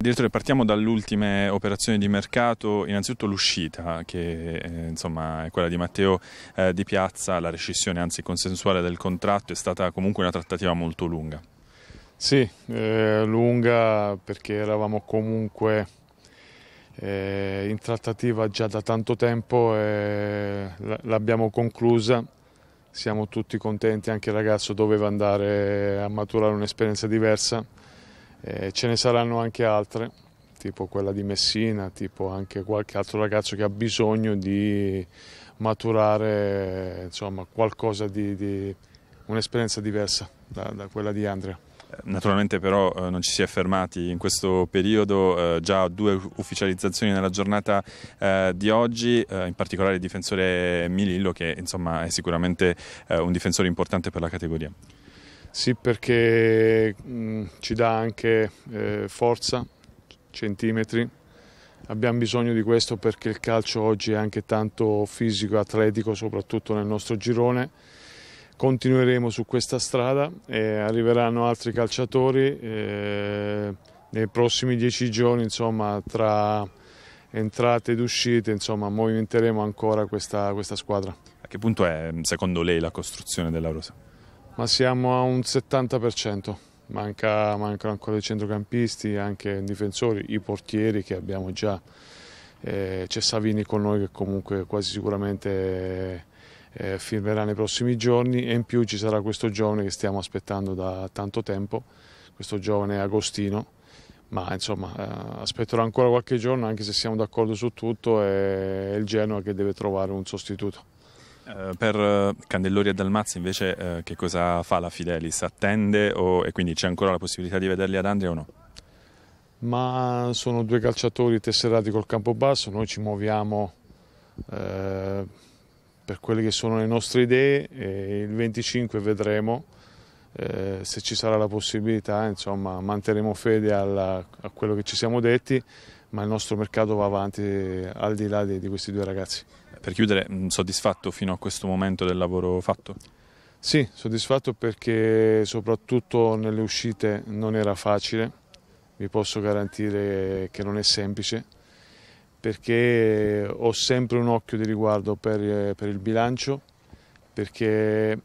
Direttore, partiamo dalle ultime operazioni di mercato, innanzitutto l'uscita che eh, insomma, è quella di Matteo eh, Di Piazza, la rescissione anzi consensuale del contratto, è stata comunque una trattativa molto lunga. Sì, eh, lunga perché eravamo comunque eh, in trattativa già da tanto tempo e l'abbiamo conclusa, siamo tutti contenti, anche il ragazzo doveva andare a maturare un'esperienza diversa eh, ce ne saranno anche altre, tipo quella di Messina, tipo anche qualche altro ragazzo che ha bisogno di maturare insomma, qualcosa di, di un'esperienza diversa da, da quella di Andrea. Eh, naturalmente però eh, non ci si è fermati in questo periodo, eh, già due ufficializzazioni nella giornata eh, di oggi, eh, in particolare il difensore Milillo che insomma, è sicuramente eh, un difensore importante per la categoria. Sì, perché mh, mm, ci dà anche eh, forza, centimetri. Abbiamo bisogno di questo perché il calcio oggi è anche tanto fisico e atletico, soprattutto nel nostro girone. Continueremo su questa strada e arriveranno altri calciatori eh, nei prossimi dieci giorni, insomma, tra entrate ed uscite, insomma, movimenteremo ancora questa, questa squadra. A che punto è, secondo lei, la costruzione della Rosa? ma siamo a un 70%. Manca, mancano ancora i centrocampisti, anche i difensori, i portieri che abbiamo già. Eh, c'è Savini con noi che comunque quasi sicuramente eh, eh firmerà nei prossimi giorni e in più ci sarà questo giovane che stiamo aspettando da tanto tempo, questo giovane Agostino. Ma insomma eh, aspetterò ancora qualche giorno anche se siamo d'accordo su tutto, eh, è il Genoa che deve trovare un sostituto. Eh, per eh, Candellori e Dalmazzi invece eh, che cosa fa la Fidelis? Attende o, e quindi c'è ancora la possibilità di vederli ad Andria o no? Ma sono due calciatori tesserati col campo basso, noi ci muoviamo eh, per quelle che sono le nostre idee e il 25 vedremo eh, se ci sarà la possibilità, insomma manterremo fede alla, a quello che ci siamo detti ma il nostro mercato va avanti al di là di, di questi due ragazzi. Per chiudere, mm, soddisfatto fino a questo momento del lavoro fatto? Sì, soddisfatto perché soprattutto nelle uscite non era facile, vi posso garantire che non è semplice, perché ho sempre un occhio di riguardo per, per il bilancio, perché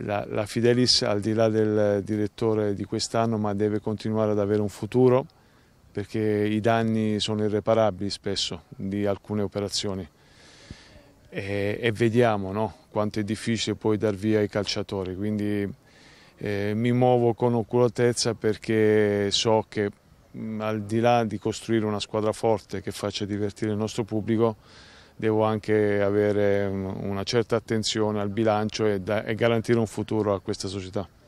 la, la Fidelis al di là del direttore di quest'anno ma deve continuare ad avere un futuro perché i danni sono irreparabili spesso di alcune operazioni e, e vediamo no? quanto è difficile poi dar via ai calciatori, quindi eh, mi muovo con oculatezza perché so che mm, al di là di costruire una squadra forte che faccia divertire il nostro pubblico, devo anche avere mm, una certa attenzione al bilancio e, da, e garantire un futuro a questa società.